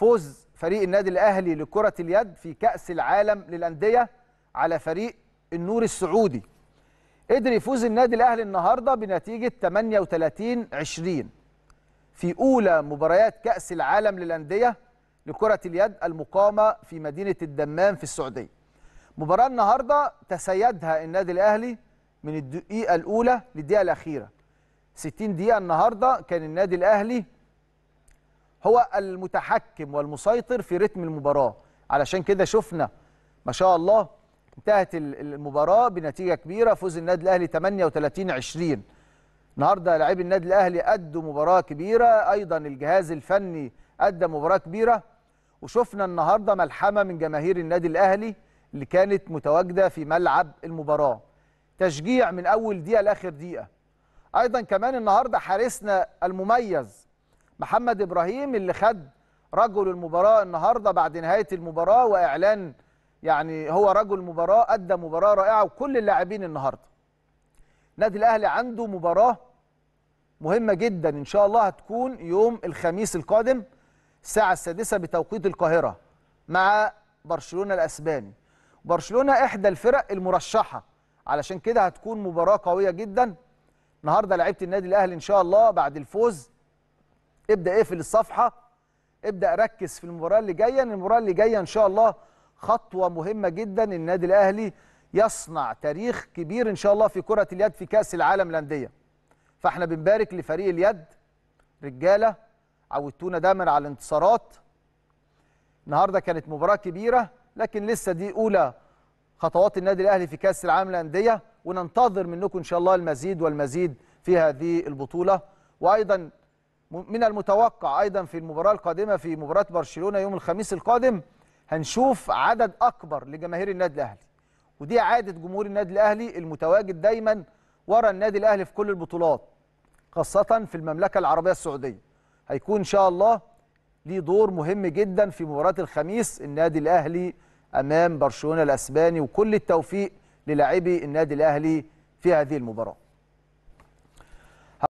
فوز فريق النادي الاهلي لكره اليد في كاس العالم للانديه على فريق النور السعودي قدر يفوز النادي الاهلي النهارده بنتيجه 38 20 في اولى مباريات كاس العالم للانديه لكره اليد المقامه في مدينه الدمام في السعوديه مباراه النهارده تسيدها النادي الاهلي من الدقيقه الاولى للدقيقه الاخيره 60 دقيقه النهارده كان النادي الاهلي هو المتحكم والمسيطر في رتم المباراه علشان كده شفنا ما شاء الله انتهت المباراه بنتيجه كبيره فوز النادي الاهلي 38 20 النهارده لاعبي النادي الاهلي ادوا مباراه كبيره ايضا الجهاز الفني ادى مباراه كبيره وشفنا النهارده ملحمه من جماهير النادي الاهلي اللي كانت متواجده في ملعب المباراه تشجيع من اول دقيقه لاخر دقيقه ايضا كمان النهارده حارسنا المميز محمد ابراهيم اللي خد رجل المباراه النهارده بعد نهايه المباراه واعلان يعني هو رجل مباراه ادى مباراه رائعه وكل اللاعبين النهارده النادي الاهلي عنده مباراه مهمه جدا ان شاء الله هتكون يوم الخميس القادم الساعه السادسة بتوقيت القاهره مع برشلونه الاسباني برشلونه احدى الفرق المرشحه علشان كده هتكون مباراه قويه جدا النهارده لعيبه النادي الاهلي ان شاء الله بعد الفوز ابدا اقفل الصفحه ابدا ركز في المباراه اللي جايه المباراه اللي جايه ان شاء الله خطوه مهمه جدا النادي الاهلي يصنع تاريخ كبير ان شاء الله في كره اليد في كاس العالم للانديه فاحنا بنبارك لفريق اليد رجاله عودتونا دايما على الانتصارات النهارده كانت مباراه كبيره لكن لسه دي اولى خطوات النادي الاهلي في كاس العالم للانديه وننتظر منكم ان شاء الله المزيد والمزيد في هذه البطوله وايضا من المتوقع ايضا في المباراه القادمه في مباراه برشلونه يوم الخميس القادم هنشوف عدد اكبر لجماهير النادي الاهلي ودي عاده جمهور النادي الاهلي المتواجد دايما ورا النادي الاهلي في كل البطولات خاصه في المملكه العربيه السعوديه هيكون ان شاء الله ليه دور مهم جدا في مباراه الخميس النادي الاهلي امام برشلونه الاسباني وكل التوفيق للاعبي النادي الاهلي في هذه المباراه